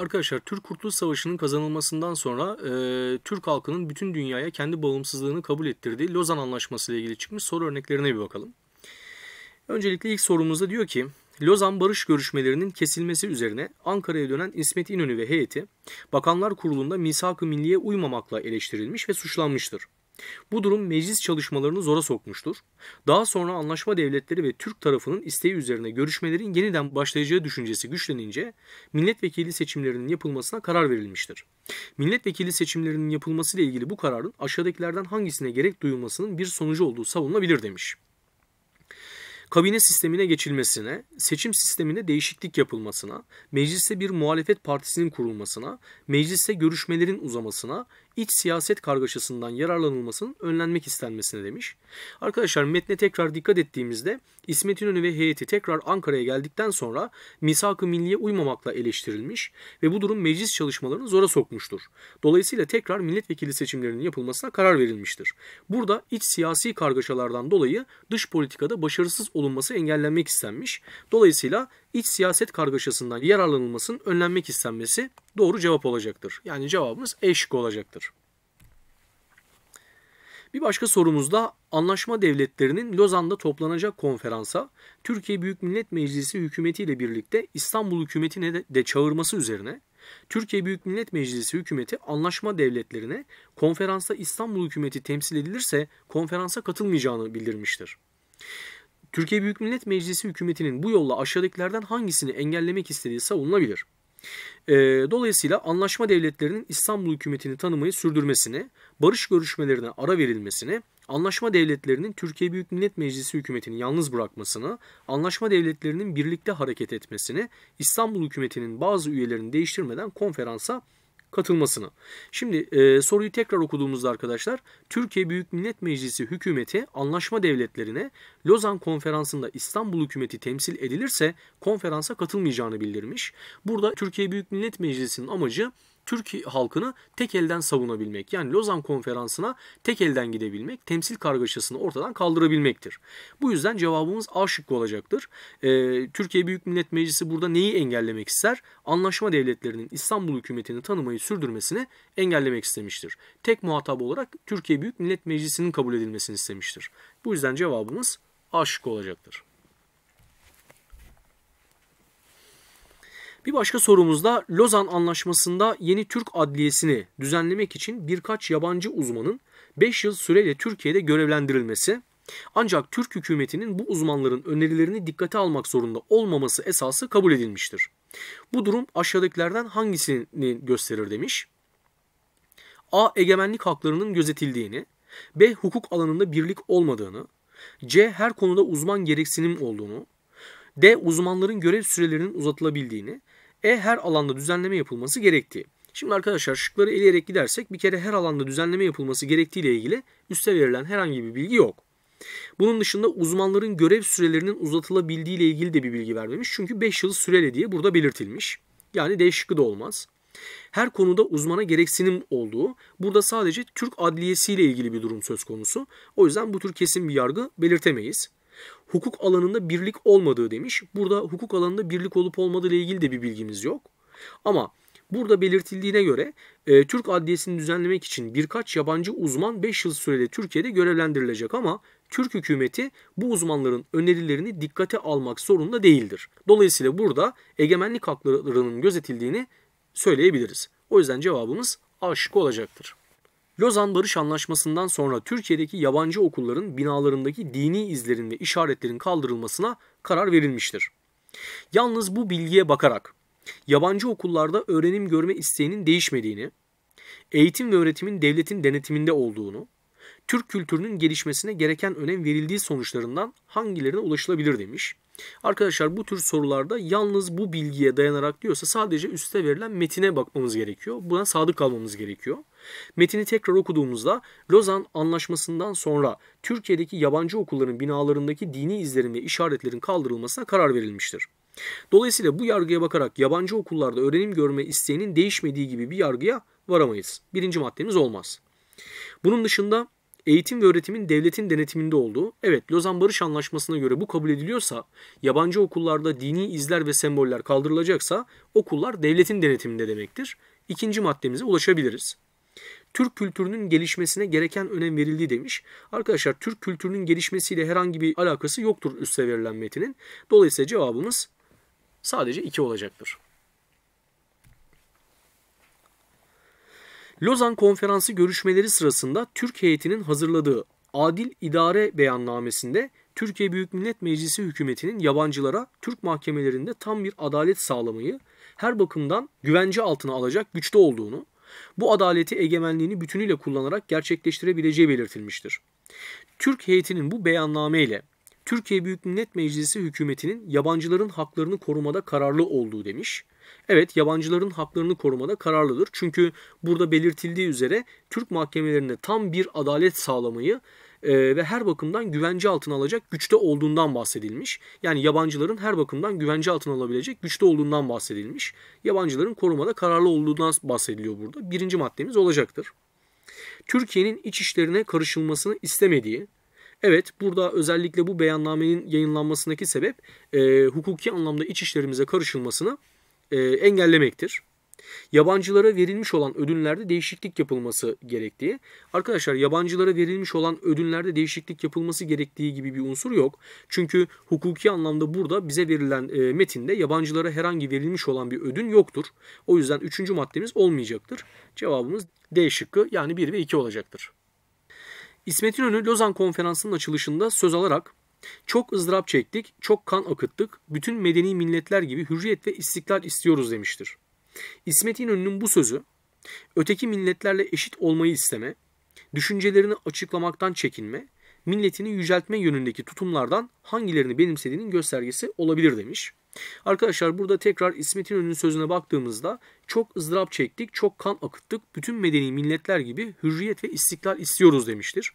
Arkadaşlar Türk Kurtuluş Savaşı'nın kazanılmasından sonra e, Türk halkının bütün dünyaya kendi bağımsızlığını kabul ettirdiği Lozan Anlaşması ile ilgili çıkmış soru örneklerine bir bakalım. Öncelikle ilk sorumuzda diyor ki Lozan barış görüşmelerinin kesilmesi üzerine Ankara'ya dönen İsmet İnönü ve heyeti Bakanlar Kurulu'nda misak-ı milliye uymamakla eleştirilmiş ve suçlanmıştır. Bu durum meclis çalışmalarını zora sokmuştur. Daha sonra anlaşma devletleri ve Türk tarafının isteği üzerine görüşmelerin yeniden başlayacağı düşüncesi güçlenince milletvekili seçimlerinin yapılmasına karar verilmiştir. Milletvekili seçimlerinin yapılması ile ilgili bu kararın aşağıdakilerden hangisine gerek duyulmasının bir sonucu olduğu savunulabilir demiş kabine sistemine geçilmesine, seçim sisteminde değişiklik yapılmasına, mecliste bir muhalefet partisinin kurulmasına, mecliste görüşmelerin uzamasına, iç siyaset kargaşasından yararlanılmasının önlenmek istenmesine demiş. Arkadaşlar metne tekrar dikkat ettiğimizde İsmet İnönü ve heyeti tekrar Ankara'ya geldikten sonra misak-ı milliye uymamakla eleştirilmiş ve bu durum meclis çalışmalarını zora sokmuştur. Dolayısıyla tekrar milletvekili seçimlerinin yapılmasına karar verilmiştir. Burada iç siyasi kargaşalardan dolayı dış politikada başarısız olunması engellenmek istenmiş. Dolayısıyla iç siyaset kargaşasından yararlanılmasının önlenmek istenmesi doğru cevap olacaktır. Yani cevabımız E olacaktır. Bir başka sorumuzda anlaşma devletlerinin Lozan'da toplanacak konferansa Türkiye Büyük Millet Meclisi hükümetiyle birlikte İstanbul hükümetine de, de çağırması üzerine Türkiye Büyük Millet Meclisi hükümeti anlaşma devletlerine konferansta İstanbul hükümeti temsil edilirse konferansa katılmayacağını bildirmiştir. Türkiye Büyük Millet Meclisi hükümetinin bu yolla aşağıdakilerden hangisini engellemek istediği savunulabilir. Ee, dolayısıyla anlaşma devletlerinin İstanbul hükümetini tanımayı sürdürmesini, barış görüşmelerine ara verilmesini, anlaşma devletlerinin Türkiye Büyük Millet Meclisi hükümetini yalnız bırakmasını, anlaşma devletlerinin birlikte hareket etmesini, İstanbul hükümetinin bazı üyelerini değiştirmeden konferansa katılmasını. Şimdi e, soruyu tekrar okuduğumuzda arkadaşlar Türkiye Büyük Millet Meclisi hükümeti anlaşma devletlerine Lozan Konferansı'nda İstanbul hükümeti temsil edilirse konferansa katılmayacağını bildirmiş. Burada Türkiye Büyük Millet Meclisi'nin amacı Türk halkını tek elden savunabilmek. Yani Lozan Konferansı'na tek elden gidebilmek, temsil kargaşasını ortadan kaldırabilmektir. Bu yüzden cevabımız A şıkkı olacaktır. Ee, Türkiye Büyük Millet Meclisi burada neyi engellemek ister? Anlaşma devletlerinin İstanbul hükümetini tanımayı sürdürmesini engellemek istemiştir. Tek muhatap olarak Türkiye Büyük Millet Meclisi'nin kabul edilmesini istemiştir. Bu yüzden cevabımız A şıkkı olacaktır. Bir başka sorumuzda Lozan Anlaşması'nda yeni Türk adliyesini düzenlemek için birkaç yabancı uzmanın 5 yıl süreyle Türkiye'de görevlendirilmesi. Ancak Türk hükümetinin bu uzmanların önerilerini dikkate almak zorunda olmaması esası kabul edilmiştir. Bu durum aşağıdakilerden hangisini gösterir demiş. A. Egemenlik haklarının gözetildiğini, B. Hukuk alanında birlik olmadığını, C. Her konuda uzman gereksinim olduğunu, D. Uzmanların görev sürelerinin uzatılabildiğini. E. Her alanda düzenleme yapılması gerektiği. Şimdi arkadaşlar şıkları eleyerek gidersek bir kere her alanda düzenleme yapılması gerektiği ile ilgili üste verilen herhangi bir bilgi yok. Bunun dışında uzmanların görev sürelerinin uzatılabildiği ile ilgili de bir bilgi vermemiş. Çünkü 5 yıl süreli diye burada belirtilmiş. Yani D şıkkı da olmaz. Her konuda uzmana gereksinim olduğu, burada sadece Türk adliyesi ile ilgili bir durum söz konusu. O yüzden bu tür kesin bir yargı belirtemeyiz hukuk alanında birlik olmadığı demiş. Burada hukuk alanında birlik olup olmadığı ile ilgili de bir bilgimiz yok. Ama burada belirtildiğine göre e, Türk adliyesini düzenlemek için birkaç yabancı uzman 5 yıl sürede Türkiye'de görevlendirilecek ama Türk hükümeti bu uzmanların önerilerini dikkate almak zorunda değildir. Dolayısıyla burada egemenlik haklarının gözetildiğini söyleyebiliriz. O yüzden cevabımız aşık olacaktır. Lozan Barış Anlaşması'ndan sonra Türkiye'deki yabancı okulların binalarındaki dini izlerin ve işaretlerin kaldırılmasına karar verilmiştir. Yalnız bu bilgiye bakarak yabancı okullarda öğrenim görme isteğinin değişmediğini, eğitim ve öğretimin devletin denetiminde olduğunu, Türk kültürünün gelişmesine gereken önem verildiği sonuçlarından hangilerine ulaşılabilir demiş. Arkadaşlar bu tür sorularda yalnız bu bilgiye dayanarak diyorsa sadece üste verilen metine bakmamız gerekiyor. Buna sadık kalmamız gerekiyor. Metini tekrar okuduğumuzda Lozan Anlaşması'ndan sonra Türkiye'deki yabancı okulların binalarındaki dini izlerin ve işaretlerin kaldırılmasına karar verilmiştir. Dolayısıyla bu yargıya bakarak yabancı okullarda öğrenim görme isteğinin değişmediği gibi bir yargıya varamayız. Birinci maddemiz olmaz. Bunun dışında eğitim ve öğretimin devletin denetiminde olduğu, evet Lozan Barış Anlaşması'na göre bu kabul ediliyorsa, yabancı okullarda dini izler ve semboller kaldırılacaksa okullar devletin denetiminde demektir. İkinci maddemize ulaşabiliriz. Türk kültürünün gelişmesine gereken önem verildi demiş. Arkadaşlar Türk kültürünün gelişmesiyle herhangi bir alakası yoktur üste verilen metinin. Dolayısıyla cevabımız sadece 2 olacaktır. Lozan Konferansı görüşmeleri sırasında Türk heyetinin hazırladığı Adil İdare Beyannamesi'nde Türkiye Büyük Millet Meclisi hükümetinin yabancılara Türk mahkemelerinde tam bir adalet sağlamayı her bakımdan güvence altına alacak güçte olduğunu, bu adaleti egemenliğini bütünüyle kullanarak gerçekleştirebileceği belirtilmiştir. Türk heyetinin bu beyanname ile Türkiye Büyük Millet Meclisi hükümetinin yabancıların haklarını korumada kararlı olduğu demiş. Evet yabancıların haklarını korumada kararlıdır. Çünkü burada belirtildiği üzere Türk mahkemelerinde tam bir adalet sağlamayı e, ve her bakımdan güvence altına alacak güçte olduğundan bahsedilmiş. Yani yabancıların her bakımdan güvence altına alabilecek güçte olduğundan bahsedilmiş. Yabancıların korumada kararlı olduğundan bahsediliyor burada. Birinci maddemiz olacaktır. Türkiye'nin iç işlerine karışılmasını istemediği, Evet burada özellikle bu beyannamenin yayınlanmasındaki sebep e, hukuki anlamda iç işlerimize karışılmasını e, engellemektir. Yabancılara verilmiş olan ödünlerde değişiklik yapılması gerektiği. Arkadaşlar yabancılara verilmiş olan ödünlerde değişiklik yapılması gerektiği gibi bir unsur yok. Çünkü hukuki anlamda burada bize verilen e, metinde yabancılara herhangi verilmiş olan bir ödün yoktur. O yüzden üçüncü maddemiz olmayacaktır. Cevabımız D şıkkı yani 1 ve 2 olacaktır. İsmet İnönü Lozan Konferansı'nın açılışında söz alarak çok ızdırap çektik, çok kan akıttık, bütün medeni milletler gibi hürriyet ve istiklal istiyoruz demiştir. İsmet İnönü'nün bu sözü öteki milletlerle eşit olmayı isteme, düşüncelerini açıklamaktan çekinme, milletini yüceltme yönündeki tutumlardan hangilerini benimsediğinin göstergesi olabilir demiş. Arkadaşlar burada tekrar İsmet İnönü'nün sözüne baktığımızda çok ızdırap çektik, çok kan akıttık, bütün medeni milletler gibi hürriyet ve istiklal istiyoruz demiştir.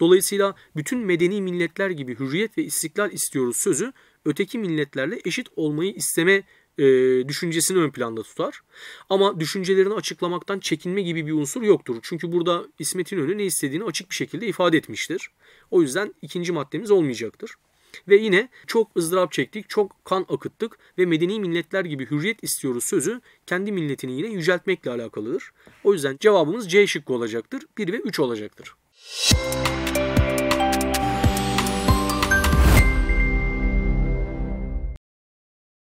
Dolayısıyla bütün medeni milletler gibi hürriyet ve istiklal istiyoruz sözü öteki milletlerle eşit olmayı isteme e, düşüncesini ön planda tutar. Ama düşüncelerini açıklamaktan çekinme gibi bir unsur yoktur. Çünkü burada İsmet İnönü ne istediğini açık bir şekilde ifade etmiştir. O yüzden ikinci maddemiz olmayacaktır. Ve yine çok ızdırap çektik, çok kan akıttık ve medeni milletler gibi hürriyet istiyoruz sözü kendi milletini yine yüceltmekle alakalıdır. O yüzden cevabımız C şıkkı olacaktır. 1 ve 3 olacaktır. Müzik